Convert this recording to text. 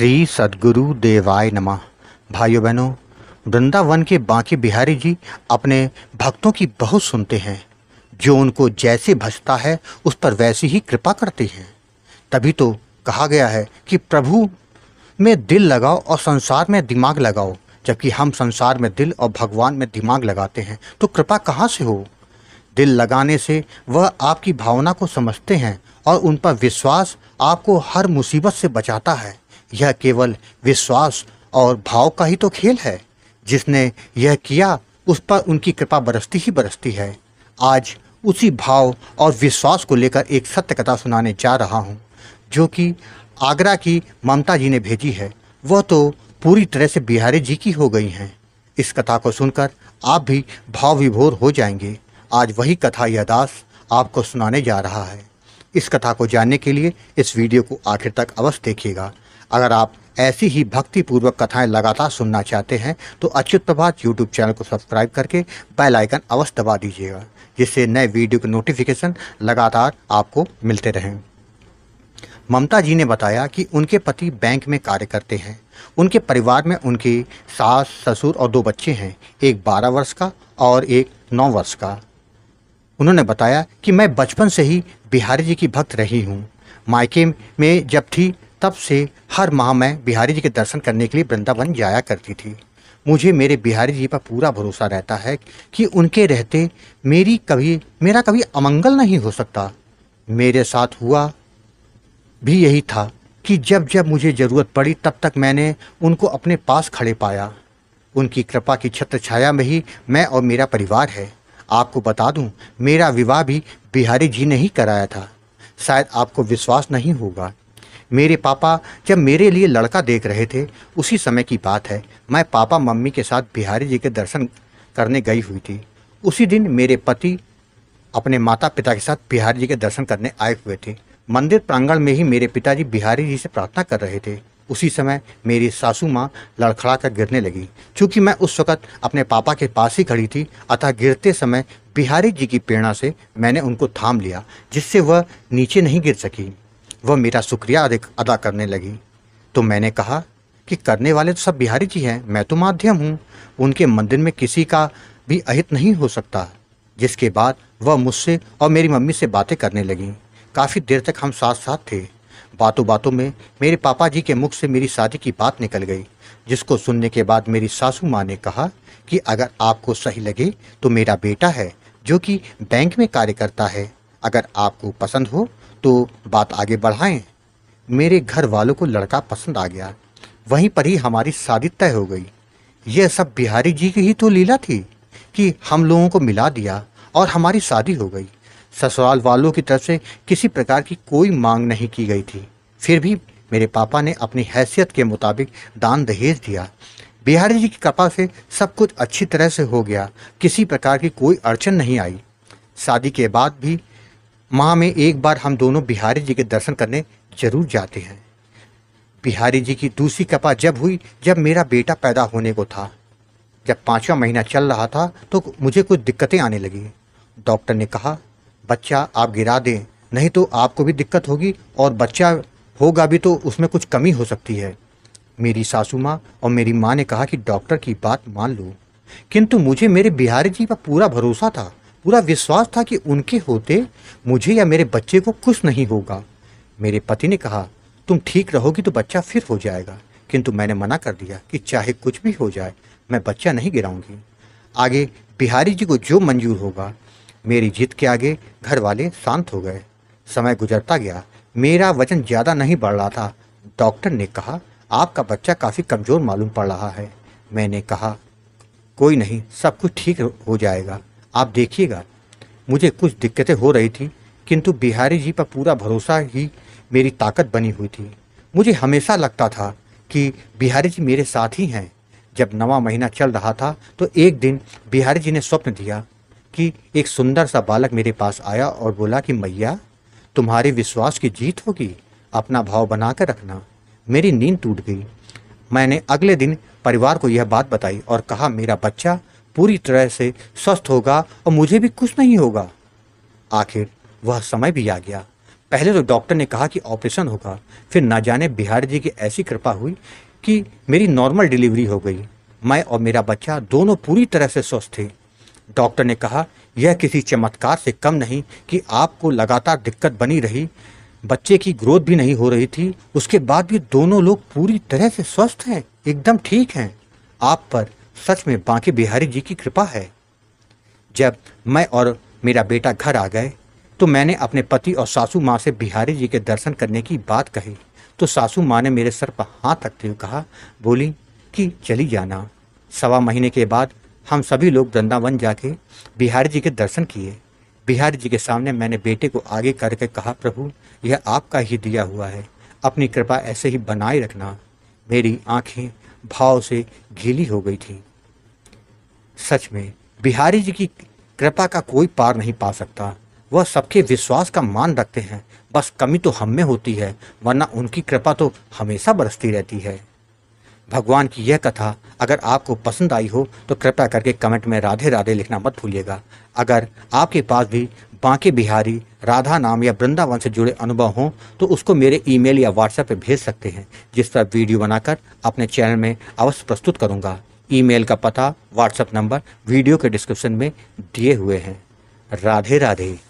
श्री सदगुरु देवाय नमः भाइयों बहनों वृंदावन के बांके बिहारी जी अपने भक्तों की बहुत सुनते हैं जो उनको जैसे भजता है उस पर वैसी ही कृपा करते हैं तभी तो कहा गया है कि प्रभु में दिल लगाओ और संसार में दिमाग लगाओ जबकि हम संसार में दिल और भगवान में दिमाग लगाते हैं तो कृपा कहाँ से हो दिल लगाने से वह आपकी भावना को समझते हैं और उन पर विश्वास आपको हर मुसीबत से बचाता है यह केवल विश्वास और भाव का ही तो खेल है जिसने यह किया उस पर उनकी कृपा बरसती ही बरसती है आज उसी भाव और विश्वास को लेकर एक सत्य कथा सुनाने जा रहा हूँ जो कि आगरा की ममता जी ने भेजी है वह तो पूरी तरह से बिहारी जी की हो गई हैं इस कथा को सुनकर आप भी भाव विभोर हो जाएंगे आज वही कथा यह दास आपको सुनाने जा रहा है इस कथा को जानने के लिए इस वीडियो को आखिर तक अवश्य देखिएगा अगर आप ऐसी ही भक्तिपूर्वक कथाएं लगातार सुनना चाहते हैं तो अच्युत प्रभात यूट्यूब चैनल को सब्सक्राइब करके बेल आइकन अवश्य दबा दीजिएगा जिससे नए वीडियो के नोटिफिकेशन लगातार आपको मिलते रहें ममता जी ने बताया कि उनके पति बैंक में कार्य करते हैं उनके परिवार में उनकी सास ससुर और दो बच्चे हैं एक बारह वर्ष का और एक नौ वर्ष का उन्होंने बताया कि मैं बचपन से ही बिहारी जी की भक्त रही हूँ मायके में जब थी तब से हर माह मैं बिहारी जी के दर्शन करने के लिए वृंदावन जाया करती थी मुझे मेरे बिहारी जी पर पूरा भरोसा रहता है कि उनके रहते मेरी कभी मेरा कभी अमंगल नहीं हो सकता मेरे साथ हुआ भी यही था कि जब जब मुझे ज़रूरत पड़ी तब तक मैंने उनको अपने पास खड़े पाया उनकी कृपा की छत्र छाया में ही मैं और मेरा परिवार है आपको बता दूं मेरा विवाह भी बिहारी जी ने ही कराया था शायद आपको विश्वास नहीं होगा मेरे पापा जब मेरे लिए लड़का देख रहे थे उसी समय की बात है मैं पापा मम्मी के साथ बिहारी जी के दर्शन करने गई हुई थी उसी दिन मेरे पति अपने माता पिता के साथ बिहारी जी के दर्शन करने आए हुए थे मंदिर प्रांगण में ही मेरे पिताजी बिहारी जी से प्रार्थना कर रहे थे उसी समय मेरी सासू माँ लड़खड़ा कर गिरने लगी क्योंकि मैं उस वक़्त अपने पापा के पास ही खड़ी थी अतः गिरते समय बिहारी जी की प्रेरणा से मैंने उनको थाम लिया जिससे वह नीचे नहीं गिर सकी वह मेरा शुक्रिया अदा करने लगी तो मैंने कहा कि करने वाले तो सब बिहारी जी हैं मैं तो माध्यम हूँ उनके मंदिर में किसी का भी अहित नहीं हो सकता जिसके बाद वह मुझसे और मेरी मम्मी से बातें करने लगी काफ़ी देर तक हम साथ साथ थे बातों बातों में मेरे पापा जी के मुख से मेरी शादी की बात निकल गई जिसको सुनने के बाद मेरी सासू माँ ने कहा कि अगर आपको सही लगे तो मेरा बेटा है जो कि बैंक में कार्य करता है अगर आपको पसंद हो तो बात आगे बढ़ाएं मेरे घर वालों को लड़का पसंद आ गया वहीं पर ही हमारी शादी तय हो गई यह सब बिहारी जी की ही तो लीला थी कि हम लोगों को मिला दिया और हमारी शादी हो गई ससुराल वालों की तरफ से किसी प्रकार की कोई मांग नहीं की गई थी फिर भी मेरे पापा ने अपनी हैसियत के मुताबिक दान दहेज दिया बिहारी जी की कृपा से सब कुछ अच्छी तरह से हो गया किसी प्रकार की कोई अड़चन नहीं आई शादी के बाद भी माह में एक बार हम दोनों बिहारी जी के दर्शन करने जरूर जाते हैं बिहारी जी की दूसरी कपा जब हुई जब मेरा बेटा पैदा होने को था जब पाँचवा महीना चल रहा था तो मुझे कुछ दिक्कतें आने लगी डॉक्टर ने कहा बच्चा आप गिरा दें नहीं तो आपको भी दिक्कत होगी और बच्चा होगा भी तो उसमें कुछ कमी हो सकती है मेरी सासू माँ और मेरी माँ ने कहा कि डॉक्टर की बात मान लो किंतु मुझे मेरे बिहारी जी पर पूरा भरोसा था पूरा विश्वास था कि उनके होते मुझे या मेरे बच्चे को कुछ नहीं होगा मेरे पति ने कहा तुम ठीक रहोगी तो बच्चा फिर हो जाएगा किंतु मैंने मना कर दिया कि चाहे कुछ भी हो जाए मैं बच्चा नहीं गिराऊंगी आगे बिहारी जी को जो मंजूर होगा मेरी जिद के आगे घर वाले शांत हो गए समय गुजरता गया मेरा वजन ज़्यादा नहीं बढ़ रहा था डॉक्टर ने कहा आपका बच्चा काफ़ी कमज़ोर मालूम पड़ रहा है मैंने कहा कोई नहीं सब कुछ ठीक हो जाएगा आप देखिएगा मुझे कुछ दिक्कतें हो रही थी किंतु बिहारी जी पर पूरा भरोसा ही मेरी ताकत बनी हुई थी मुझे हमेशा लगता था कि बिहारी जी मेरे साथ ही हैं जब नवा महीना चल रहा था तो एक दिन बिहारी जी ने स्वप्न दिया कि एक सुंदर सा बालक मेरे पास आया और बोला कि मैया तुम्हारे विश्वास की जीत होगी अपना भाव बना कर रखना मेरी नींद टूट गई मैंने अगले दिन परिवार को यह बात बताई और कहा मेरा बच्चा पूरी तरह से स्वस्थ होगा और मुझे भी कुछ नहीं होगा आखिर वह समय भी आ गया पहले तो डॉक्टर ने कहा कि ऑपरेशन होगा फिर ना जाने बिहार जी की ऐसी कृपा हुई कि मेरी नॉर्मल डिलीवरी हो गई मैं और मेरा बच्चा दोनों पूरी तरह से स्वस्थ थे डॉक्टर ने कहा यह किसी चमत्कार से कम नहीं कि आपको लगातार दिक्कत बनी रही बच्चे की ग्रोथ भी नहीं हो रही थी उसके बाद भी दोनों लोग पूरी तरह से स्वस्थ हैं एकदम ठीक हैं आप पर सच में बांके बिहारी जी की कृपा है जब मैं और मेरा बेटा घर आ गए तो मैंने अपने पति और सासू माँ से बिहारी जी के दर्शन करने की बात कही तो सासू माँ ने मेरे सर पर हाथ रखते हुए कहा बोली कि चली जाना सवा महीने के बाद हम सभी लोग वृंदावन जाके बिहारी जी के दर्शन किए बिहारी जी के सामने मैंने बेटे को आगे करके कहा प्रभु यह आपका ही दिया हुआ है अपनी कृपा ऐसे ही बनाए रखना मेरी आँखें भाव से गीली हो गई थीं सच में बिहारी जी की कृपा का कोई पार नहीं पा सकता वह सबके विश्वास का मान रखते हैं बस कमी तो हम में होती है वरना उनकी कृपा तो हमेशा बरसती रहती है भगवान की यह कथा अगर आपको पसंद आई हो तो कृपया करके कमेंट में राधे राधे लिखना मत भूलिएगा अगर आपके पास भी बांके बिहारी राधा नाम या वृंदावन से जुड़े अनुभव हों तो उसको मेरे ईमेल या व्हाट्सएप पर भेज सकते हैं जिस पर वीडियो बनाकर अपने चैनल में अवश्य प्रस्तुत करूँगा ईमेल का पता व्हाट्सएप नंबर वीडियो के डिस्क्रिप्शन में दिए हुए हैं राधे राधे